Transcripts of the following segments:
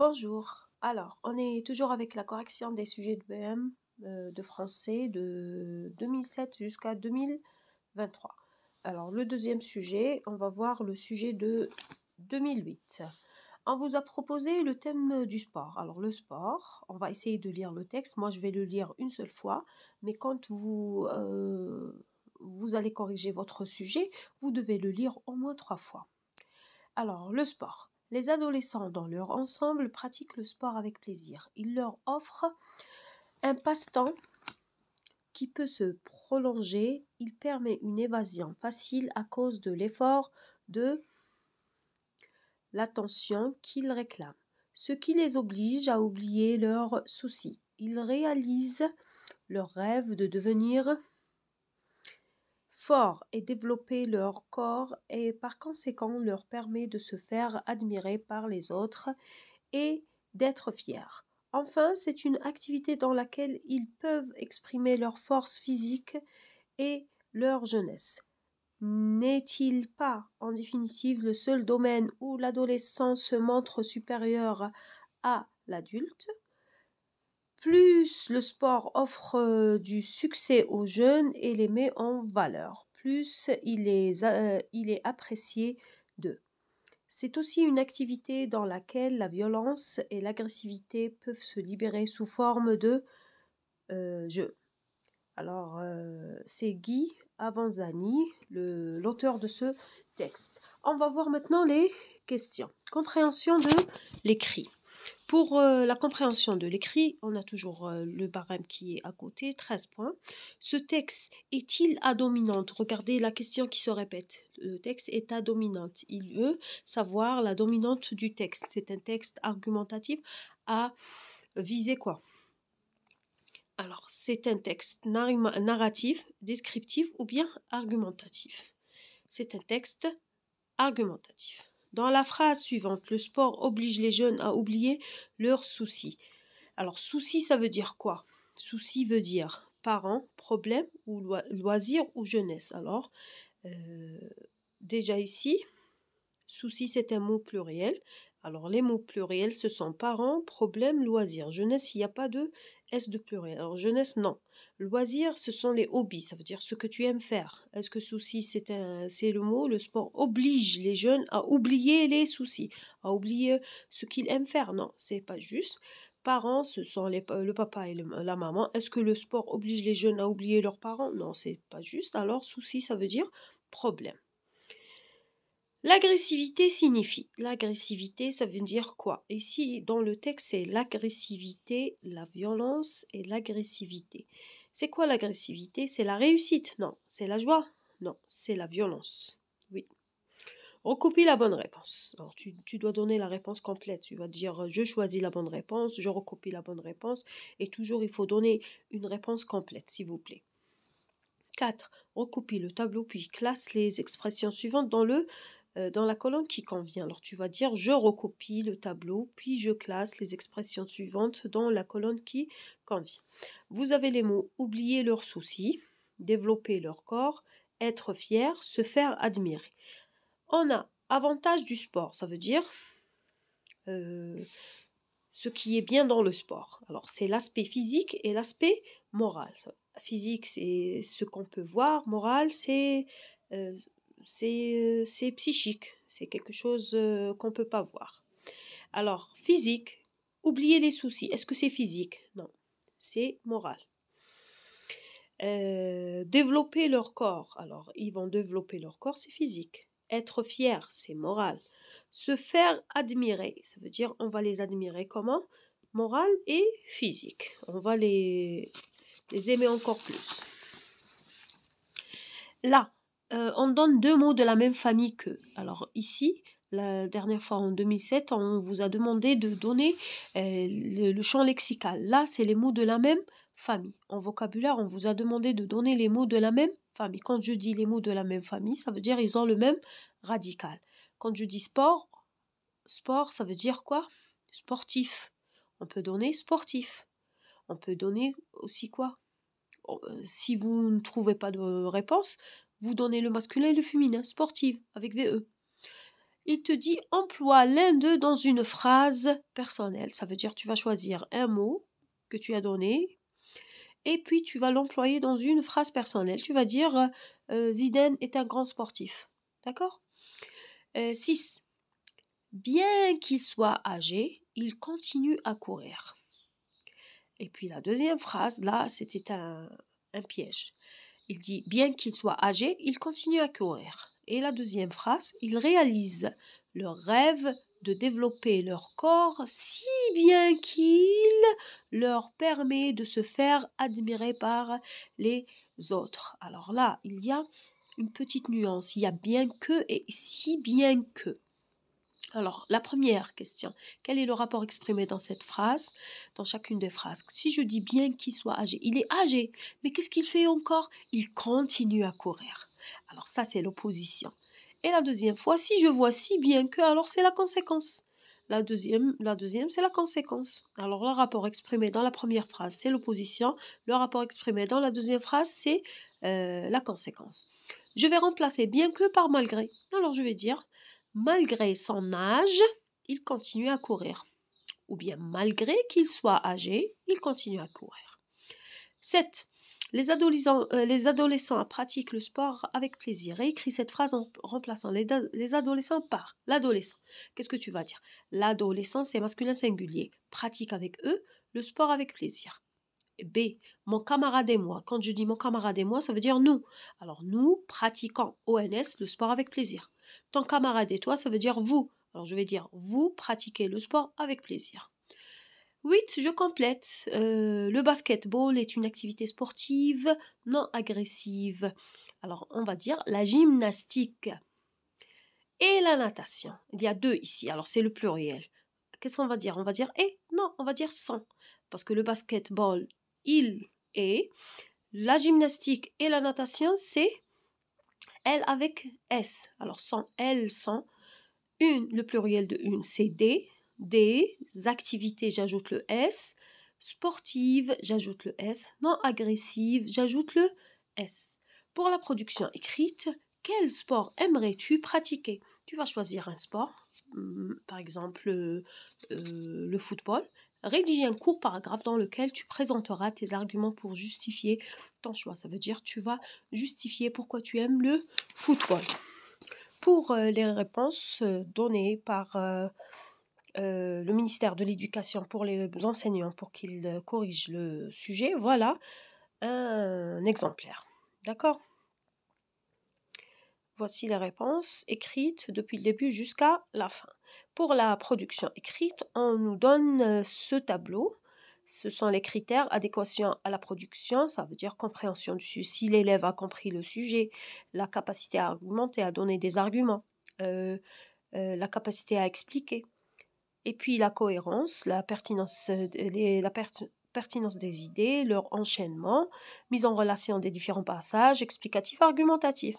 Bonjour, alors on est toujours avec la correction des sujets de BM euh, de français de 2007 jusqu'à 2023. Alors le deuxième sujet, on va voir le sujet de 2008. On vous a proposé le thème du sport. Alors le sport, on va essayer de lire le texte. Moi je vais le lire une seule fois, mais quand vous, euh, vous allez corriger votre sujet, vous devez le lire au moins trois fois. Alors le sport. Les adolescents dans leur ensemble pratiquent le sport avec plaisir. Il leur offre un passe-temps qui peut se prolonger. Il permet une évasion facile à cause de l'effort de l'attention qu'ils réclament, ce qui les oblige à oublier leurs soucis. Ils réalisent leur rêve de devenir fort et développer leur corps et par conséquent leur permet de se faire admirer par les autres et d'être fiers. Enfin, c'est une activité dans laquelle ils peuvent exprimer leur force physique et leur jeunesse. N'est-il pas, en définitive, le seul domaine où l'adolescent se montre supérieur à l'adulte plus le sport offre euh, du succès aux jeunes et les met en valeur, plus euh, il est, apprécié d'eux. C'est aussi une activité dans laquelle la violence et l'agressivité peuvent se libérer sous forme de euh, jeu. Alors, c'est Guy Avanzani, l'auteur de ce texte. On va voir maintenant les questions. Compréhension de l'écrit. Pour euh, la compréhension de l'écrit, on a toujours euh, le barème qui est à côté, 13 points. Ce texte est-il à dominante Regardez la question qui se répète. Le texte est à dominante. Il veut savoir la dominante du texte. C'est un texte argumentatif à viser quoi alors, c'est un texte narratif, descriptif ou bien argumentatif. C'est un texte argumentatif. Dans la phrase suivante, le sport oblige les jeunes à oublier leurs soucis. Alors, souci, ça veut dire quoi Souci veut dire parents, problèmes ou loisirs ou jeunesse. Alors, euh, déjà ici, souci, c'est un mot pluriel. Alors les mots pluriels, ce sont parents, problèmes, loisirs. Jeunesse, il n'y a pas de S de pluriel. Alors jeunesse, non. Loisirs, ce sont les hobbies, ça veut dire ce que tu aimes faire. Est-ce que souci, c'est le mot Le sport oblige les jeunes à oublier les soucis, à oublier ce qu'ils aiment faire. Non, c'est pas juste. Parents, ce sont le papa et la maman. Est-ce que le sport oblige les jeunes à oublier leurs parents Non, c'est pas juste. Alors souci, ça veut dire problème. L'agressivité signifie. L'agressivité, ça veut dire quoi Ici, dans le texte, c'est l'agressivité, la violence et l'agressivité. C'est quoi l'agressivité C'est la réussite Non. C'est la joie Non. C'est la violence. Oui. Recopie la bonne réponse. Alors, tu, tu, dois donner la réponse complète. Tu vas dire je choisis la bonne réponse, je recopie la bonne réponse. Et toujours, il faut donner une réponse complète, s'il vous plaît. 4. Recopie le tableau puis classe les expressions suivantes dans le euh, dans la colonne qui convient. Alors tu vas dire je recopie le tableau, puis je classe les expressions suivantes dans la colonne qui convient. Vous avez les mots oublier leurs soucis, développer leur corps, être fier, se faire admirer. On a avantage du sport, ça veut dire euh, ce qui est bien dans le sport. Alors c'est l'aspect physique et l'aspect moral. Physique, c'est ce qu'on peut voir, moral, c'est euh, euh, c'est psychique, c'est quelque chose euh, qu'on ne peut pas voir. Alors, physique, oubliez les soucis. Est-ce que c'est physique Non, c'est moral. Euh, développer leur corps. Alors, ils vont développer leur corps, c'est physique. Être fier, c'est moral. Se faire admirer, ça veut dire on va les admirer comment Moral et physique. On va les, les aimer encore plus. Là, euh, on donne deux mots de la même famille qu'eux. Alors ici, la dernière fois en 2007, on vous a demandé de donner euh, le, champ lexical. Là, c'est les mots de la même famille. En vocabulaire, on vous a demandé de donner les mots de la même famille. Quand je dis les mots de la même famille, ça veut dire ils ont le même radical. Quand je dis sport, sport, ça veut dire quoi Sportif. On peut donner sportif. On peut donner aussi quoi oh, euh, si vous ne trouvez pas de réponse, vous donnez le masculin et le féminin, sportif, avec VE. Il te dit emploie l'un d'eux dans une phrase personnelle. Ça veut dire tu vas choisir un mot que tu as donné et puis tu vas l'employer dans une phrase personnelle. Tu vas dire euh, euh, Ziden est un grand sportif. D'accord 6. Euh, Bien qu'il soit âgé, il continue à courir. Et puis la deuxième phrase, là, c'était un piège. Il dit bien qu'il soit âgé, il continue à courir. Et la deuxième phrase, ils réalisent leur rêve de développer leur corps si bien qu'il leur permet de se faire admirer par les autres. Alors là, il y a une petite nuance, il y a bien que et si bien que. Alors, la première question, quel est le rapport exprimé dans cette phrase, dans chacune des phrases Si je dis bien qu'il soit âgé, il est âgé, mais qu'est-ce qu'il fait encore Il continue à courir. Alors ça, c'est l'opposition. Et la deuxième fois, si je vois si bien que, alors c'est la conséquence. La deuxième, la deuxième c'est la conséquence. Alors le rapport exprimé dans la première phrase, c'est l'opposition. Le rapport exprimé dans la deuxième phrase, c'est euh, la conséquence. Je vais remplacer bien que par malgré. Alors je vais dire, malgré son âge, il continue à courir. Ou bien malgré qu'il soit âgé, il continue à courir. 7. Euh, les adolescents, pratiquent le sport avec plaisir. écris cette phrase en remplaçant les, les adolescents par l'adolescent. Qu'est-ce que tu vas dire L'adolescent, c'est masculin singulier. Pratique avec eux le sport avec plaisir. B. Mon camarade et moi. Quand je dis mon camarade et moi, ça veut dire nous. Alors nous pratiquons ONS le sport avec plaisir ton camarade et toi, ça veut dire vous. Alors je vais dire vous pratiquez le sport avec plaisir. Huit, Je complète. Euh, le basketball est une activité sportive non agressive. Alors on va dire la gymnastique et la natation. Il y a deux ici, alors c'est le pluriel. Qu'est-ce qu'on va dire On va dire et Non, on va dire sans. Parce que le basketball, il est. La gymnastique et la natation, c'est L avec S. Alors, sans L, sans une, le pluriel de une, c'est D. Des activités, j'ajoute le S. Sportive, j'ajoute le S. Non agressive, j'ajoute le S. Pour la production écrite, quel sport aimerais-tu pratiquer Tu vas choisir un sport, hmm, par exemple euh, euh, le football, rédiger un court paragraphe dans lequel tu présenteras tes arguments pour justifier ton choix. Ça veut dire tu vas justifier pourquoi tu aimes le football. Pour euh, les réponses euh, données par euh, le ministère de l'Éducation pour les enseignants pour qu'ils corrigent le sujet, voilà un exemplaire. D'accord Voici les réponses écrites depuis le début jusqu'à la fin. Pour la production écrite, on nous donne euh, ce tableau. Ce sont les critères adéquation à la production, ça veut dire compréhension du sujet. Si l'élève a compris le sujet, la capacité à argumenter, à donner des arguments, euh, euh, la capacité à expliquer. Et puis la cohérence, la pertinence, pertinence des idées, leur enchaînement, mise en relation des différents passages, explicatif, argumentatif.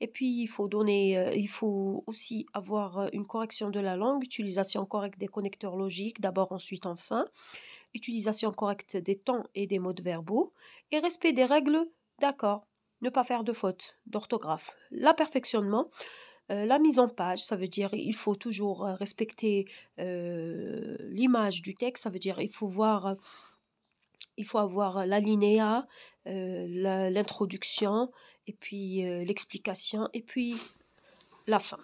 Et puis, il faut, donner, euh, il faut aussi avoir euh, une correction de la langue, utilisation correcte des connecteurs logiques, d'abord, ensuite, enfin, utilisation correcte des temps et des modes verbaux, et respect des règles d'accord, ne pas faire de fautes d'orthographe. l'apperfectionnement, euh, la mise en page, ça veut dire il faut toujours respecter l'image du texte, ça veut dire il faut voir, il faut avoir l'alinéa, l'introduction, et puis euh, l'explication, et puis la fin.